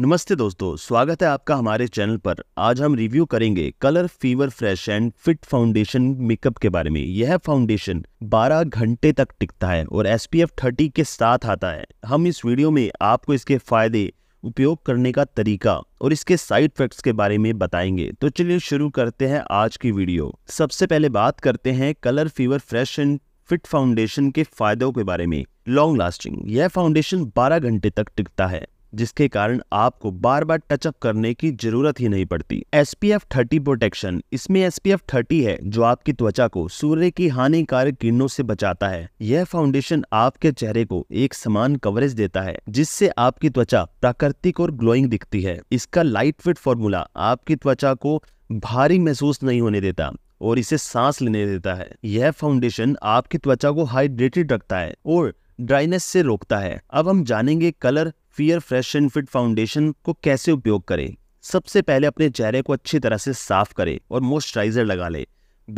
नमस्ते दोस्तों स्वागत है आपका हमारे चैनल पर आज हम रिव्यू करेंगे Color Fever fresh and fit foundation makeup के बारे में यह फाउंडेशन 12 घंटे तक टिकता है और एस पी एफ थर्टी के साथ आता है हम इस वीडियो में आपको इसके फायदे उपयोग करने का तरीका और इसके साइड इफेक्ट्स के बारे में बताएंगे तो चलिए शुरू करते हैं आज की वीडियो सबसे पहले बात करते हैं Color Fever fresh and fit foundation के फायदों के बारे में लॉन्ग लास्टिंग यह फाउंडेशन 12 घंटे तक टिकता है जिसके कारण आपको बार बार टचअप करने की जरूरत ही नहीं पड़ती S P F thirty protection इसमें एस पी एफ थर्टी है जो आपकी त्वचा को सूर्य की हानिकारक किरणों से बचाता है यह फाउंडेशन आपके चेहरे को एक समान कवरेज देता है जिससे आपकी त्वचा प्राकृतिक और ग्लोइंग दिखती है इसका लाइट फिट फॉर्मूला आपकी त्वचा को भारी महसूस नहीं होने देता और इसे सांस लेने देता है यह फाउंडेशन आपकी त्वचा को हाइड्रेटेड रखता है और ड्राइनेस से रोकता है अब हम जानेंगे Color Fever fresh and fit foundation को कैसे उपयोग करें सबसे पहले अपने चेहरे को अच्छी तरह से साफ करें और मॉइस्चराइजर लगा लें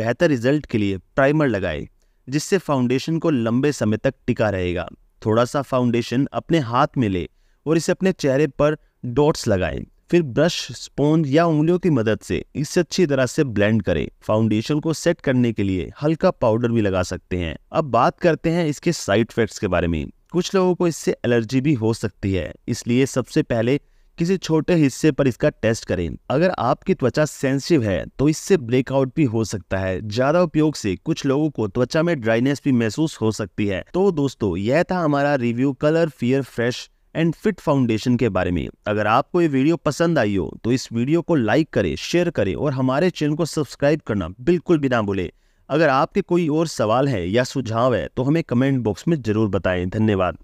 बेहतर रिजल्ट के लिए प्राइमर लगाएं जिससे फाउंडेशन को लंबे समय तक टिका रहेगा थोड़ा सा फाउंडेशन अपने हाथ में ले और इसे अपने चेहरे पर डॉट्स लगाएं फिर ब्रश स्पॉन्ज या उंगलियों की मदद से इसे अच्छी तरह से ब्लेंड करें फाउंडेशन को सेट करने के लिए हल्का पाउडर भी लगा सकते हैं अब बात करते हैं इसके साइड इफेक्ट्स के बारे में कुछ लोगों को इससे एलर्जी भी हो सकती है इसलिए सबसे पहले किसी छोटे हिस्से पर इसका टेस्ट करें अगर आपकी त्वचा सेंसिटिव है तो इससे ब्रेकआउट भी हो सकता है ज्यादा उपयोग से कुछ लोगों को त्वचा में ड्राइनेस भी महसूस हो सकती है तो दोस्तों यह था हमारा review Color Fever fresh and fit foundation के बारे में अगर आपको ये वीडियो पसंद आई हो तो इस वीडियो को लाइक करें शेयर करें और हमारे चैनल को सब्सक्राइब करना बिल्कुल भी ना भूलें अगर आपके कोई और सवाल है या सुझाव है तो हमें कमेंट बॉक्स में ज़रूर बताएं धन्यवाद